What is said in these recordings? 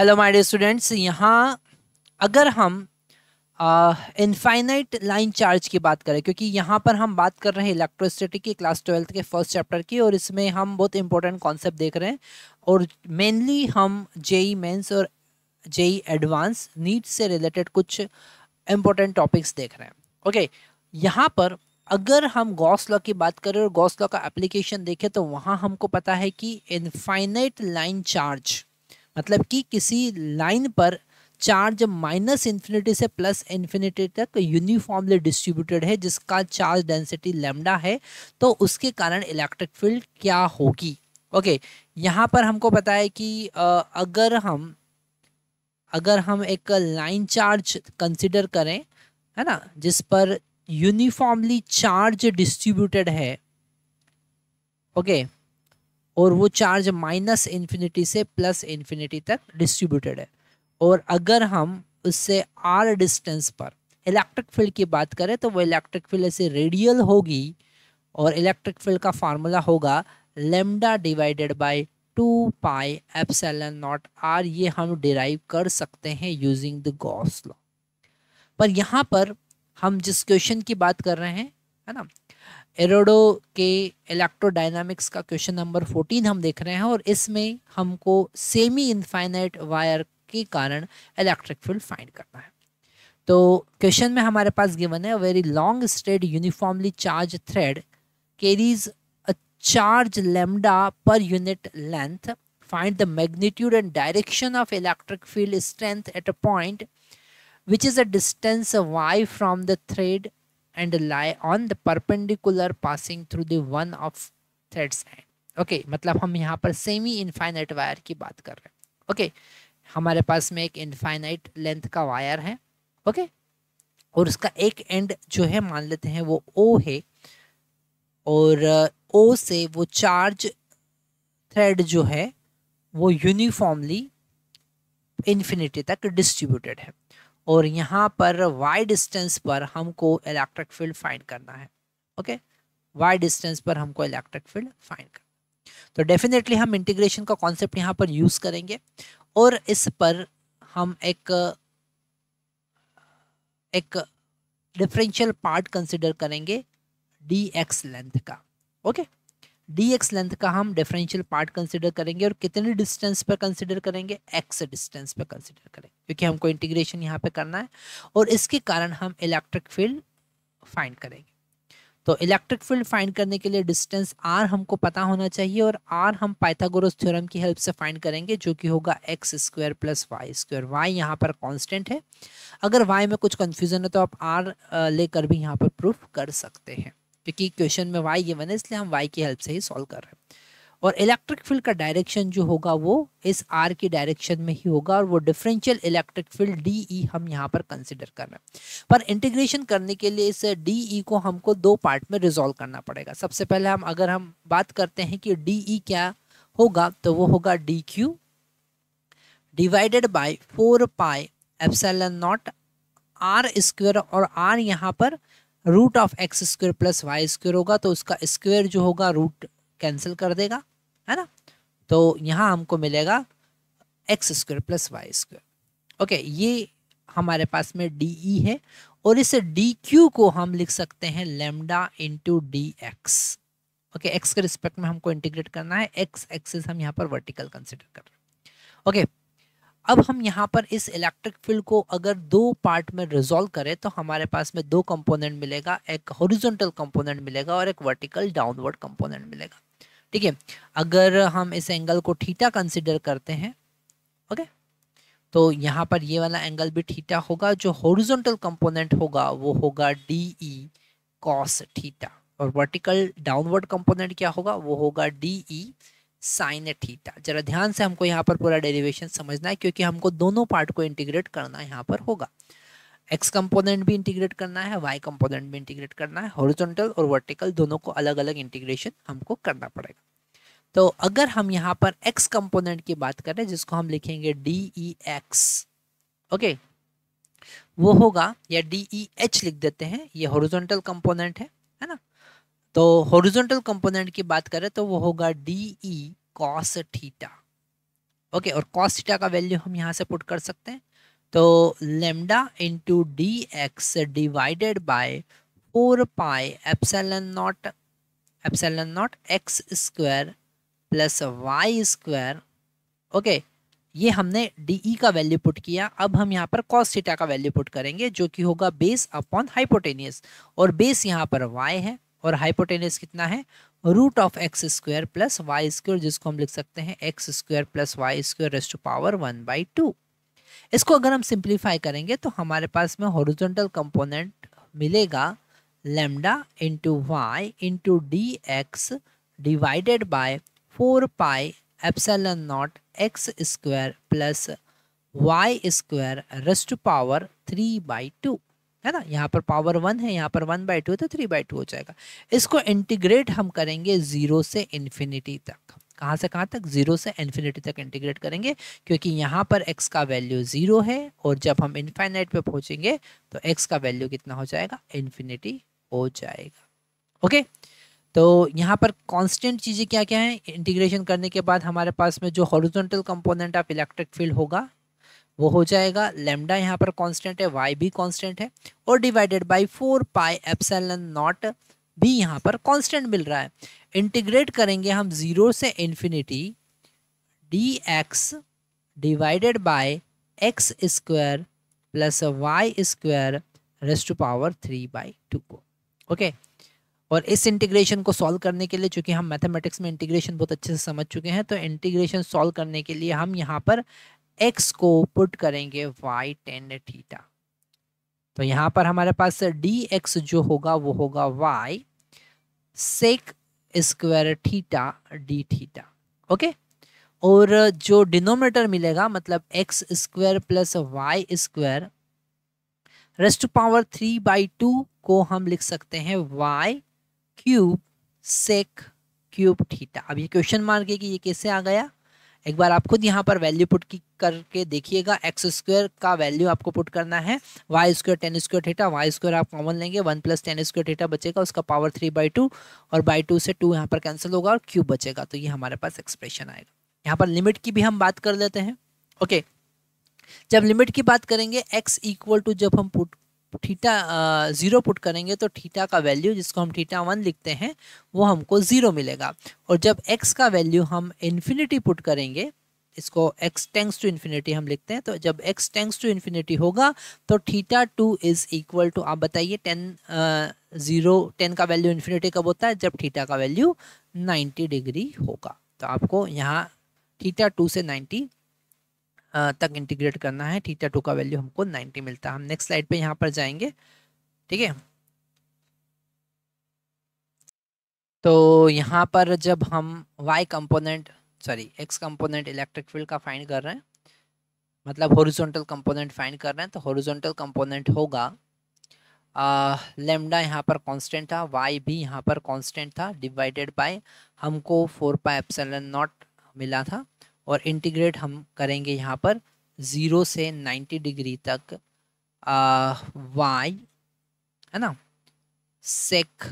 Hello my dear students यहाँ अगर हम इनफाइनाइट लाइन चार्ज की बात करें क्योंकि यहाँ पर हम बात कर रहे हैं इलेक्ट्रोस्टेटिक की क्लास ट्वेल्थ के फर्स्ट चैप्टर की और इसमें हम बहुत इंपॉर्टेंट कॉन्सेप्ट देख रहे हैं और मेनली हम जेई मेंस e और जेई एडवांस नीट से रिलेटेड कुछ इम्पोर्टेंट टॉपिक्स देख रहे हैं ओके okay, यहाँ पर अगर हम गॉस लॉ की बात करें और गॉस लॉ का एप्लीकेशन देखें तो वहाँ हमको पता है कि इनफाइनाइट लाइन चार्ज मतलब कि किसी लाइन पर चार्ज माइनस इन्फिनिटी से प्लस इन्फिनिटी तक यूनिफॉर्मली डिस्ट्रीब्यूटेड है जिसका चार्ज डेंसिटी लेमडा है तो उसके कारण इलेक्ट्रिक फील्ड क्या होगी ओके okay, यहाँ पर हमको पता है कि अगर हम अगर हम एक लाइन चार्ज कंसिडर करें है ना जिस पर यूनिफॉर्मली चार्ज डिस्ट्रीब्यूटेड है ओके okay, और वो चार्ज माइनस इन्फिनिटी से प्लस इन्फिनिटी तक डिस्ट्रीब्यूटेड है और अगर हम उससे आर डिस्टेंस पर इलेक्ट्रिक फील्ड की बात करें तो वो इलेक्ट्रिक फील्ड ऐसे रेडियल होगी और इलेक्ट्रिक फील्ड का फार्मूला होगा lambda divided by two pi epsilon naught R ये हम डिराइव कर सकते हैं यूजिंग द गॉस लॉ पर यहाँ पर हम जिस क्वेश्चन की बात कर रहे हैं है ना एरोडो के इलेक्ट्रोडाइनमिक्स का क्वेश्चन नंबर फोर्टीन हम देख रहे हैं और इसमें हमको सेमी इनफाइनाइट वायर के कारण इलेक्ट्रिक फील्ड फाइंड करना है तो क्वेश्चन में हमारे पास गिवन है very long straight uniformly charge thread carries a charge lambda per unit length find the magnitude and direction of electric field strength at a point which is a distance Y from the thread and lie on the perpendicular passing through the one of threads and okay मतलब हम यहाँ पर semi infinite wire की बात कर रहे हैं okay okay, हमारे पास में एक इनफाइनाइट लेंथ का वायर है ओके okay? और उसका एक एंड जो है मान लेते हैं वो ओ है और ओ uh, से वो चार्ज थ्रेड जो है वो यूनिफॉर्मली इन्फिनिटी तक डिस्ट्रीब्यूटेड है और यहाँ पर वाई डिस्टेंस पर हमको इलेक्ट्रिक फील्ड फाइंड करना है ओके वाई डिस्टेंस पर हमको इलेक्ट्रिक फील्ड फाइंड करना तो डेफिनेटली हम इंटीग्रेशन का कॉन्सेप्ट यहाँ पर यूज़ करेंगे और इस पर हम एक एक डिफरेंशियल पार्ट कंसिडर करेंगे डी एक्स लेंथ का okay okay? D X length का हम डिफरेंशियल पार्ट कंसिडर करेंगे और कितने डिस्टेंस पर कंसिडर करेंगे एक्स डिस्टेंस पर कंसिडर करेंगे क्योंकि हमको इंटीग्रेशन यहाँ पे करना है और इसके कारण हम इलेक्ट्रिक फील्ड फाइंड करेंगे तो इलेक्ट्रिक फील्ड फाइंड करने के लिए डिस्टेंस आर हमको पता होना चाहिए और आर हम पाइथागोरस थ्योरम की हेल्प से फाइंड करेंगे जो कि होगा X square plus Y square Y यहाँ पर कांस्टेंट है अगर वाई में कुछ कन्फ्यूज़न है तो आप आर लेकर भी यहाँ पर प्रूफ कर सकते हैं क्योंकि क्वेश्चन में वाई गिवन है इसलिए हम वाई की हेल्प से ही सॉल्व कर रहे हैं और इलेक्ट्रिक फील्ड का डायरेक्शन जो होगा वो इस आर की डायरेक्शन में ही होगा और वो differential electric field D E हम यहाँ पर कंसिडर कर रहे हैं पर इंटीग्रेशन करने के लिए इस डी ई e को हमको दो पार्ट में रिजोल्व करना पड़ेगा सबसे पहले हम अगर हम बात करते हैं कि डी ई e क्या होगा तो वो होगा D Q divided by four pi epsilon naught R square और आर यहाँ पर root of X square plus Y square होगा तो उसका स्क्वेयर जो होगा रूट कैंसिल कर देगा है ना तो यहाँ हमको मिलेगा X square plus Y square okay ये हमारे पास में डी ई e है और इस डी क्यू को हम लिख सकते हैं lambda into D X okay X के रिस्पेक्ट में हमको इंटीग्रेट करना है एक्स एक्सिस हम यहाँ पर वर्टिकल कंसिडर कर रहे हैं ओके अब हम यहाँ पर इस इलेक्ट्रिक फील्ड को अगर दो पार्ट में रिजोल्व करें तो हमारे पास में दो कंपोनेंट मिलेगा एक हॉरिजॉन्टल कंपोनेंट मिलेगा और एक वर्टिकल डाउनवर्ड कंपोनेंट मिलेगा ठीक है अगर हम इस एंगल को ठीटा कंसिडर करते हैं ओके तो यहाँ पर ये वाला एंगल भी ठीटा होगा जो हॉरिजॉन्टल कंपोनेंट होगा वो होगा डी ई कॉस ठीटा और वर्टिकल डाउनवर्ड कंपोनेंट क्या होगा वो होगा डी ई साइन थीटा जरा ध्यान से हमको यहाँ पर पूरा डेरिवेशन समझना है क्योंकि हमको दोनों पार्ट को इंटीग्रेट करना यहाँ पर होगा एक्स कंपोनेंट भी इंटीग्रेट करना है वाई कंपोनेंट भी इंटीग्रेट करना है हॉरिजॉन्टल और वर्टिकल दोनों को अलग अलग इंटीग्रेशन हमको करना पड़ेगा तो अगर हम यहाँ पर एक्स कंपोनेंट की बात करें जिसको हम लिखेंगे डी ई एक्स ओके वो होगा या डी ई एच लिख देते हैं ये हॉरिजॉन्टल कंपोनेंट है है ना तो हॉरिजॉन्टल कंपोनेंट की बात करें तो वो होगा D E cos theta okay और कॉस थीटा का वैल्यू हम यहाँ से पुट कर सकते हैं तो lambda into D X divided by four pi epsilon naught epsilon naught X square plus Y square okay ये हमने डी ई e का वैल्यू पुट किया अब हम यहाँ पर कॉस थीटा का वैल्यू पुट करेंगे जो कि होगा बेस अपॉन हाइपोटेनियस और बेस यहाँ पर वाई है और हाइपोटेनस कितना है root of X square plus Y square जिसको हम लिख सकते हैं X square plus Y square raised to power one by two इसको अगर हम सिंप्लीफाई करेंगे तो हमारे पास में हॉरिजॉन्टल कंपोनेंट मिलेगा lambda into Y into D X divided by four pi epsilon naught X square plus Y square raised power three by two है ना यहाँ पर पावर वन है यहाँ पर वन बाई टू है तो थ्री बाई टू हो जाएगा इसको इंटीग्रेट हम करेंगे ज़ीरो से इन्फिनिटी तक कहाँ से कहाँ तक जीरो से इन्फिनिटी तक इंटीग्रेट करेंगे क्योंकि यहाँ पर एक्स का वैल्यू ज़ीरो है और जब हम इन्फाइनाइट पे पहुँचेंगे तो एक्स का वैल्यू कितना हो जाएगा इन्फिनिटी हो जाएगा ओके तो यहाँ पर कांस्टेंट चीज़ें क्या क्या हैं इंटीग्रेशन करने के बाद हमारे पास में जो horizontal component of electric field होगा वो हो जाएगा लेमडा यहाँ पर कांस्टेंट है वाई भी कांस्टेंट है और divided by four pi epsilon naught भी यहाँ पर कांस्टेंट मिल रहा है इंटीग्रेट करेंगे हम ज़ीरो से infinity D X divided by X square plus Y square raised to power three by two को ओके और इस इंटीग्रेशन को सॉल्व करने के लिए चूंकि हम मैथमेटिक्स में इंटीग्रेशन बहुत अच्छे से समझ चुके हैं तो इंटीग्रेशन सॉल्व करने के लिए हम यहाँ पर एक्स को पुट करेंगे वाई टेन थीटा तो यहाँ पर हमारे पास डी एक्स जो होगा वो होगा Y sec square theta d theta okay और जो डिनोमीटर मिलेगा मतलब X square plus Y square raised power three by two को हम लिख सकते हैं Y cube sec cube theta अब ये क्वेश्चन मार्क है कि ये कैसे आ गया एक बार आप खुद यहाँ पर वैल्यू पुट की करके देखिएगा एक्स स्क्वेयर का वैल्यू आपको पुट करना है Y square tan square theta Y square आप कॉमन लेंगे one plus tan square theta बचेगा उसका पावर थ्री बाई टू और बाई टू से टू यहाँ पर कैंसिल होगा और क्यूब बचेगा तो ये हमारे पास एक्सप्रेशन आएगा यहाँ पर लिमिट की भी हम बात कर लेते हैं ओके जब लिमिट की बात करेंगे एक्स इक्वल टू जब हम पुट थीटा ज़ीरो पुट करेंगे तो थीटा का वैल्यू जिसको हम थीटा वन लिखते हैं वो हमको ज़ीरो मिलेगा और जब एक्स का वैल्यू हम इन्फिनिटी पुट करेंगे इसको एक्स टेंस टू इन्फिनिटी हम लिखते हैं तो जब एक्स टेंस टू इन्फिनिटी होगा तो theta two is equal to आप बताइए टेन ज़ीरो टेन का वैल्यू इन्फिनिटी कब होता है जब थीटा का वैल्यू नाइन्टी डिग्री होगा तो आपको यहाँ थीटा टू से नाइन्टी तक इंटीग्रेट करना है थीटा टू का वैल्यू हमको 90 मिलता है हम नेक्स्ट स्लाइड पे यहाँ पर जाएंगे ठीक है तो यहाँ पर जब हम Y component sorry X component electric field का फाइंड कर रहे हैं मतलब हॉरिजॉन्टल कंपोनेंट फाइंड कर रहे हैं तो हॉरिजॉन्टल कंपोनेंट होगा लेमडा यहाँ पर कांस्टेंट था वाई भी यहाँ पर कांस्टेंट था डिवाइडेड बाय हमको फोर पाई एप्सिलॉन नॉट मिला था और इंटीग्रेट हम करेंगे यहाँ पर ज़ीरो से नाइन्टी डिग्री तक वाई है ना सेक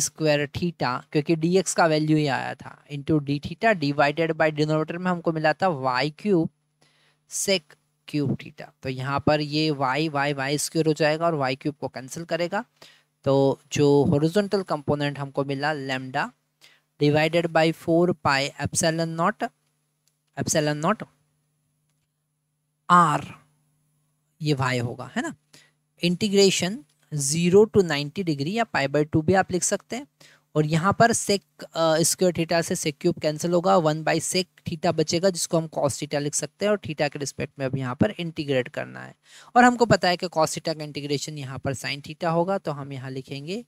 स्क्वायर थीटा क्योंकि डी एक्स का वैल्यू ही आया था into D theta divided by denominator में हमको मिला था Y cube sec cube theta तो यहाँ पर ये वाई वाई वाई स्क्वेयर हो जाएगा और वाई क्यूब को कैंसिल करेगा तो जो हॉरिजॉन्टल कंपोनेंट हमको मिला lambda divided by four pi epsilon naught epsilon naught R ये वाई होगा है ना integration zero to ninety degree या पाई बाई टू भी आप लिख सकते हैं और यहाँ पर सेक स्क्वायर थीटा से सेक क्यूब कैंसिल होगा वन बाई सेक थीटा बचेगा जिसको हम कॉस थीटा लिख सकते हैं और थीटा के रिस्पेक्ट में अब यहाँ पर इंटीग्रेट करना है और हमको पता है कि कॉस थीटा का इंटीग्रेशन यहाँ पर साइन थीटा होगा तो हम यहाँ लिखेंगे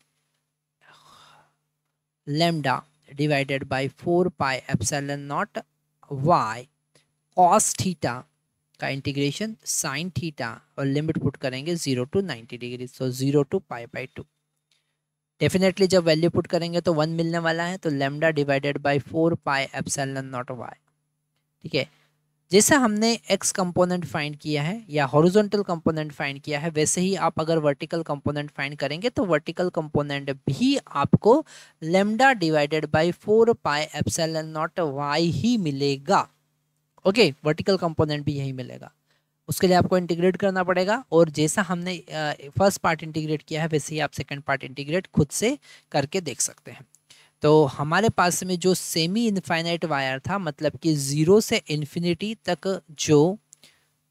lambda divided by four pi epsilon naught Y cos theta का इंटीग्रेशन साइन थीटा और लिमिट पुट करेंगे zero to ninety degree so zero to pi by two definitely जब वैल्यू पुट करेंगे तो वन मिलने वाला है तो lambda divided by four pi epsilon naught Y ठीक है जैसे हमने एक्स कंपोनेंट फाइंड किया है या हॉरिजॉन्टल कंपोनेंट फाइंड किया है वैसे ही आप अगर वर्टिकल कंपोनेंट फाइंड करेंगे तो वर्टिकल कंपोनेंट भी आपको lambda divided by four pi epsilon naught Y ही मिलेगा ओके वर्टिकल कंपोनेंट भी यही मिलेगा उसके लिए आपको इंटीग्रेट करना पड़ेगा और जैसा हमने फर्स्ट पार्ट इंटीग्रेट किया है वैसे ही आप सेकेंड पार्ट इंटीग्रेट खुद से करके देख सकते हैं तो हमारे पास में जो सेमी इन्फाइनाइट वायर था मतलब कि ज़ीरो से इन्फिनिटी तक जो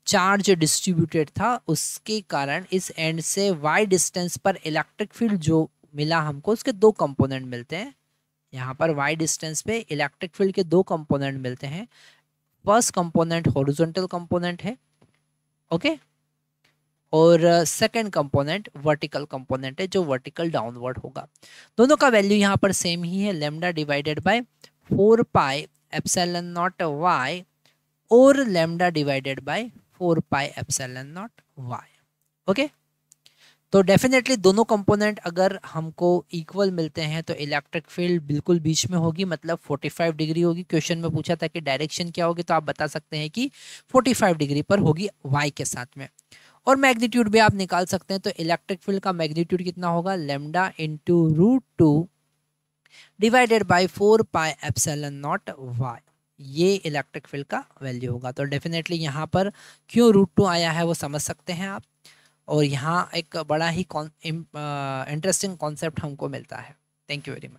चार्ज डिस्ट्रीब्यूटेड था उसके कारण इस एंड से वाई डिस्टेंस पर इलेक्ट्रिक फील्ड जो मिला हमको उसके दो कंपोनेंट मिलते हैं यहाँ पर वाई डिस्टेंस पे इलेक्ट्रिक फील्ड के दो कंपोनेंट मिलते हैं फर्स्ट कंपोनेंट हॉरिजॉन्टल कंपोनेंट है ओके और सेकंड कंपोनेंट वर्टिकल कंपोनेंट है जो वर्टिकल डाउनवर्ड होगा दोनों का वैल्यू यहाँ पर सेम ही है lambda divided by four pi epsilon naught Y और lambda divided by four pi epsilon naught Y okay तो डेफिनेटली दोनों कंपोनेंट अगर हमको इक्वल मिलते हैं तो इलेक्ट्रिक फील्ड बिल्कुल बीच में होगी मतलब 45 डिग्री होगी क्वेश्चन में पूछा था कि डायरेक्शन क्या होगी तो आप बता सकते हैं कि 45 डिग्री पर होगी वाई के साथ में और मैग्नीट्यूड भी आप निकाल सकते हैं तो इलेक्ट्रिक फील्ड का मैग्नीट्यूड कितना होगा lambda into root two divided by four pi epsilon naught Y ये इलेक्ट्रिक फील्ड का वैल्यू होगा तो डेफिनेटली यहाँ पर क्यों रूट टू आया है वो समझ सकते हैं आप और यहाँ एक बड़ा ही इंटरेस्टिंग कॉन्सेप्ट हमको मिलता है थैंक यू वेरी मच